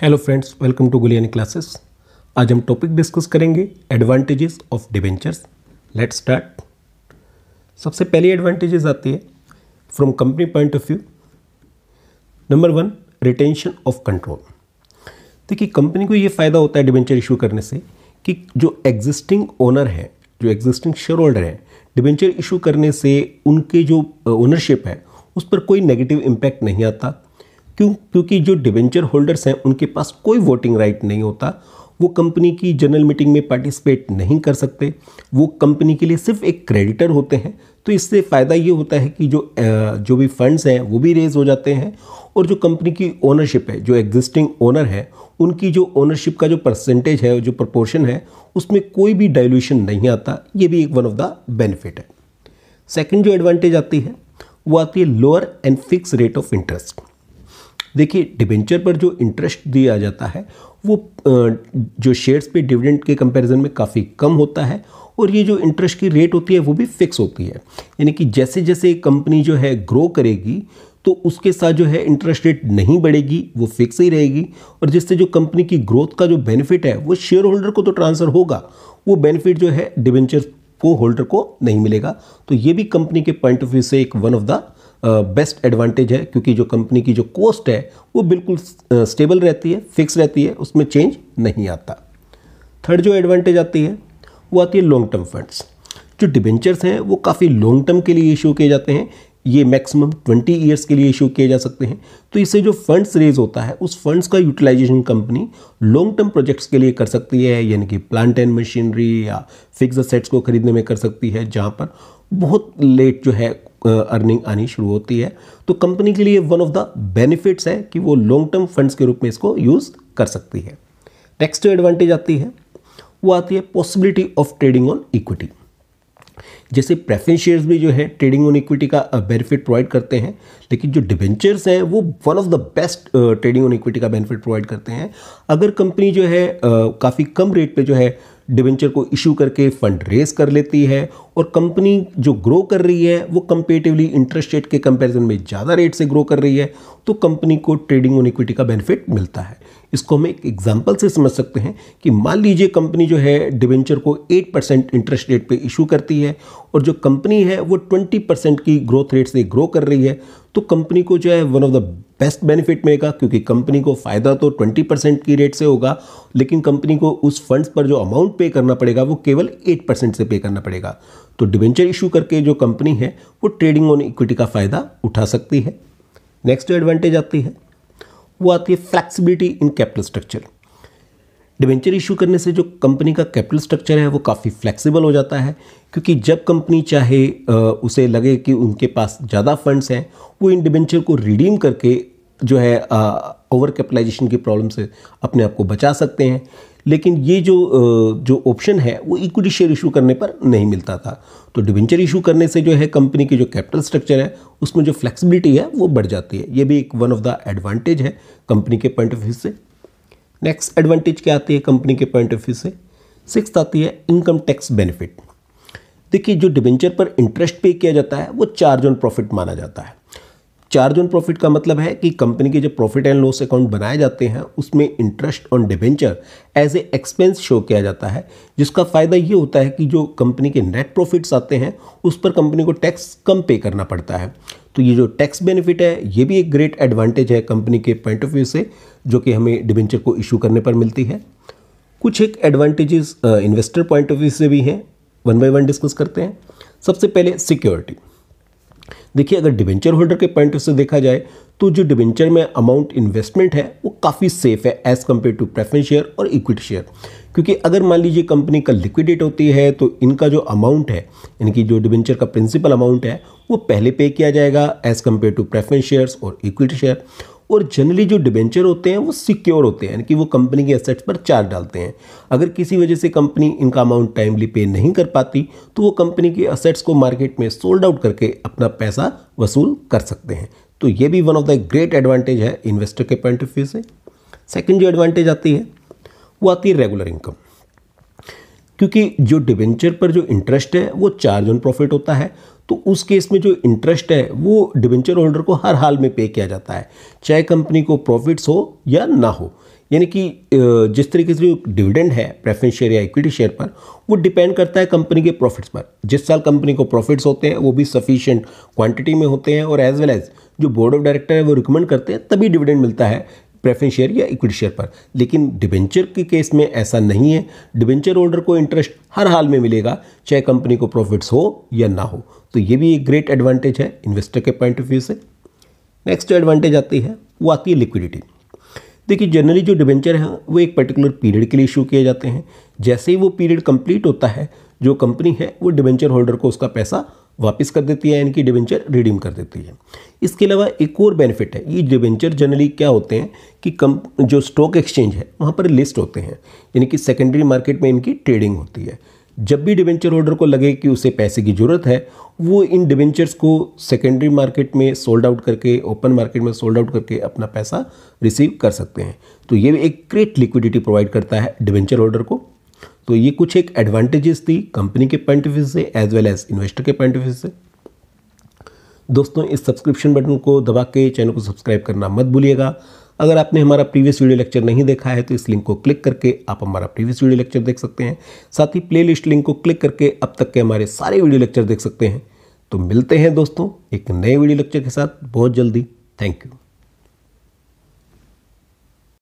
hello friends welcome to गुलियन classes आज हम टॉपिक डिस्कस करेंगे advantages of debentures let start सबसे पहली एडवांटेजेस आती है from company point of view number one retention of control देखिए कंपनी को ये फ़ायदा होता है डिबेंचर इशू करने से कि जो एग्जिस्टिंग ओनर हैं जो एग्जिस्टिंग शेयर होल्डर हैं डिबेंचर इशू करने से उनके जो ओनरशिप है उस पर कोई नेगेटिव इम्पैक्ट नहीं आता क्यों क्योंकि जो डिवेंचर होल्डर्स हैं उनके पास कोई वोटिंग राइट नहीं होता वो कंपनी की जनरल मीटिंग में पार्टिसिपेट नहीं कर सकते वो कंपनी के लिए सिर्फ एक क्रेडिटर होते हैं तो इससे फ़ायदा ये होता है कि जो जो भी फंड्स हैं वो भी रेज हो जाते हैं और जो कंपनी की ओनरशिप है जो एग्जिस्टिंग ओनर है उनकी जो ओनरशिप का जो परसेंटेज है जो प्रपोर्शन है उसमें कोई भी डायल्यूशन नहीं आता ये भी एक वन ऑफ द बेनिफिट है सेकेंड जो एडवांटेज आती है वो आती है lower and fix rate of interest देखिए डिबेंचर पर जो इंटरेस्ट दिया जाता है वो जो शेयर्स पे डिविडेंड के कंपैरिजन में काफ़ी कम होता है और ये जो इंटरेस्ट की रेट होती है वो भी फिक्स होती है यानी कि जैसे जैसे कंपनी जो है ग्रो करेगी तो उसके साथ जो है इंटरेस्ट रेट नहीं बढ़ेगी वो फिक्स ही रहेगी और जिससे जो कंपनी की ग्रोथ का जो बेनिफिट है वो शेयर होल्डर को तो ट्रांसफ़र होगा वो बेनिफिट जो है डिवेंचर को होल्डर को नहीं मिलेगा तो ये भी कंपनी के पॉइंट ऑफ व्यू से एक one of the best advantage है क्योंकि जो कंपनी की जो कॉस्ट है वो बिल्कुल स्टेबल रहती है फिक्स रहती है उसमें चेंज नहीं आता थर्ड जो एडवांटेज आती है वो आती है लॉन्ग टर्म फंड्स जो डिबेंचर्स हैं वो काफ़ी लॉन्ग टर्म के लिए इशू किए जाते हैं ये मैक्सिमम 20 ईयर्स के लिए इशू किए जा सकते हैं तो इससे जो फंड्स रेज होता है उस फंड्स का utilization company long term projects के लिए कर सकती है यानी कि प्लांट एंड मशीनरी या फिक्स असेट्स को खरीदने में कर सकती है जहाँ पर बहुत लेट जो है अर्निंग आनी शुरू होती है तो कंपनी के लिए वन ऑफ द बेनिफिट्स है कि वो लॉन्ग टर्म फंड्स के रूप में इसको यूज़ कर सकती है नेक्स्ट एडवांटेज आती है वो आती है possibility of trading on equity जैसे प्रेफरेंस शेयर्स भी जो है ट्रेडिंग ऑन इक्विटी का बेनिफिट uh, प्रोवाइड करते हैं लेकिन जो डिबेंचर्स हैं वो one of the best trading on equity का बेनिफिट प्रोवाइड करते हैं अगर कंपनी जो है uh, काफ़ी कम रेट पर जो है डिवेंचर को इशू करके फंड रेज कर लेती है और कंपनी जो ग्रो कर रही है वो कंपेटिवली इंटरेस्ट रेट के कंपैरिजन में ज़्यादा रेट से ग्रो कर रही है तो कंपनी को ट्रेडिंग ऑन इक्विटी का बेनिफिट मिलता है इसको हम एक एग्जाम्पल से समझ सकते हैं कि मान लीजिए कंपनी जो है डिवेंचर को 8 परसेंट इंटरेस्ट रेट पे इशू करती है और जो कंपनी है वो 20 परसेंट की ग्रोथ रेट से ग्रो कर रही है तो कंपनी को जो है one of the best benefit मिलेगा क्योंकि कंपनी को फ़ायदा तो 20 परसेंट की रेट से होगा लेकिन कंपनी को उस फंड्स पर जो अमाउंट पे करना पड़ेगा वो केवल 8 परसेंट से पे करना पड़ेगा तो डिवेंचर इशू करके जो कंपनी है वो ट्रेडिंग ऑन इक्विटी का फ़ायदा उठा सकती है नेक्स्ट एडवांटेज आती है वो आती है flexibility in capital structure debenture issue करने से जो कंपनी का कैपिटल स्ट्रक्चर है वो काफ़ी फ्लेक्सिबल हो जाता है क्योंकि जब कंपनी चाहे उसे लगे कि उनके पास ज़्यादा फंड्स हैं वो इन डिवेंचर को रिडीम करके जो है ओवर कैपिटलाइजेशन की प्रॉब्लम से अपने आप को बचा सकते हैं लेकिन ये जो जो ऑप्शन है वो इक्विटी शेयर इशू करने पर नहीं मिलता था तो डिवेंचर इशू करने से जो है कंपनी की जो कैपिटल स्ट्रक्चर है उसमें जो फ्लेक्सिबिलिटी है वो बढ़ जाती है ये भी एक वन ऑफ द एडवांटेज है कंपनी के पॉइंट ऑफ व्यू से नेक्स्ट एडवांटेज क्या आती है कंपनी के पॉइंट ऑफ व्यू से सिक्स आती है इनकम टैक्स बेनिफिट देखिए जो डिबेंचर पर इंटरेस्ट पे किया जाता है वो चार्ज ऑन प्रॉफिट माना जाता है चार्ज ऑन प्रॉफिट का मतलब है कि कंपनी के जो प्रॉफिट एंड लॉस अकाउंट बनाए जाते हैं उसमें interest on debenture as a expense show किया जाता है जिसका फ़ायदा ये होता है कि जो कंपनी के नेट प्रॉफिट्स आते हैं उस पर कंपनी को टैक्स कम पे करना पड़ता है तो ये जो टैक्स बेनिफिट है ये भी एक ग्रेट एडवांटेज है कंपनी के पॉइंट ऑफ व्यू से जो कि हमें डिबेंचर को इशू करने पर मिलती है कुछ एक advantages investor point of view से भी हैं वन बाई वन डिस्कस करते हैं सबसे पहले सिक्योरिटी देखिए अगर डिवेंचर होल्डर के पॉइंट ऑफ से देखा जाए तो जो डिवेंचर में अमाउंट इन्वेस्टमेंट है वो काफ़ी सेफ है as compare to preference share और इक्विटी शेयर क्योंकि अगर मान लीजिए कंपनी का लिक्विडेट होती है तो इनका जो अमाउंट है इनकी जो डिवेंचर का प्रिंसिपल अमाउंट है वो पहले पे किया जाएगा as compare to preference shares और इक्विटी शेयर और जनरली जो डिबेंचर होते हैं वो सिक्योर होते हैं यानी कि वो कंपनी के एसेट्स पर चार्ज डालते हैं अगर किसी वजह से कंपनी इनका अमाउंट टाइमली पे नहीं कर पाती तो वो कंपनी के असेट्स को मार्केट में सोल्ड आउट करके अपना पैसा वसूल कर सकते हैं तो ये भी one of the great advantage है इन्वेस्टर के पॉइंट ऑफ व्यू से सेकेंड जो एडवांटेज आती है वो आती है रेगुलर इनकम क्योंकि जो डिवेंचर पर जो इंटरेस्ट है वो चार्ज ऑन प्रॉफिट होता है तो उस केस में जो इंटरेस्ट है वो डिवेंचर होल्डर को हर हाल में पे किया जाता है चाहे कंपनी को प्रॉफिट्स हो या ना हो यानी कि जिस तरीके से जो डिविडेंड है प्रेफरेंस शेयर या इक्विटी शेयर पर वो डिपेंड करता है कंपनी के प्रॉफिट्स पर जिस साल कंपनी को प्रॉफिट्स होते हैं वो भी सफिशियंट क्वांटिटी में होते हैं और एज वेल एज जो बोर्ड ऑफ डायरेक्टर है वो रिकमेंड करते हैं तभी डिविडेंड मिलता है प्रेफरेंस शेयर या इक्विटी शेयर पर लेकिन डिबेंचर के केस में ऐसा नहीं है डिबेंचर होल्डर को इंटरेस्ट हर हाल में मिलेगा चाहे कंपनी को प्रॉफिट्स हो या ना हो तो ये भी एक ग्रेट एडवांटेज है इन्वेस्टर के पॉइंट ऑफ व्यू से नेक्स्ट एडवांटेज आती है वो आती है लिक्विडिटी देखिए जनरली जो डिबेंचर हैं वो एक पर्टिकुलर पीरियड के लिए इशू किए जाते हैं जैसे ही वो पीरियड कंप्लीट होता है जो कंपनी है वो डिबेंचर होल्डर को उसका पैसा वापस कर देती है इनकी डिवेंचर रिडीम कर देती है इसके अलावा एक और बेनिफिट है ये डिवेंचर जनरली क्या होते हैं कि कम जो स्टॉक एक्सचेंज है वहाँ पर लिस्ट होते हैं यानी कि सेकेंडरी मार्केट में इनकी ट्रेडिंग होती है जब भी डिवेंचर होल्डर को लगे कि उसे पैसे की ज़रूरत है वो इन डिवेंचर्स को सेकेंडरी मार्केट में सोल्ड आउट करके ओपन मार्केट में सोल्ड आउट करके अपना पैसा रिसीव कर सकते हैं तो ये एक ग्रेट लिक्विडिटी प्रोवाइड करता है डिवेंचर होल्डर को तो ये कुछ एक एडवांटेजेस थी कंपनी के पॉइंट ऑफ व्यू से एज वेल एज इन्वेस्टर के पॉइंट ऑफ व्यू से दोस्तों इस सब्सक्रिप्शन बटन को दबा के चैनल को सब्सक्राइब करना मत भूलिएगा अगर आपने हमारा प्रीवियस वीडियो लेक्चर नहीं देखा है तो इस लिंक को क्लिक करके आप हमारा प्रीवियस वीडियो लेक्चर देख सकते हैं साथ ही प्लेलिस्ट लिंक को क्लिक करके अब तक के हमारे सारे वीडियो लेक्चर देख सकते हैं तो मिलते हैं दोस्तों एक नए वीडियो लेक्चर के साथ बहुत जल्दी थैंक यू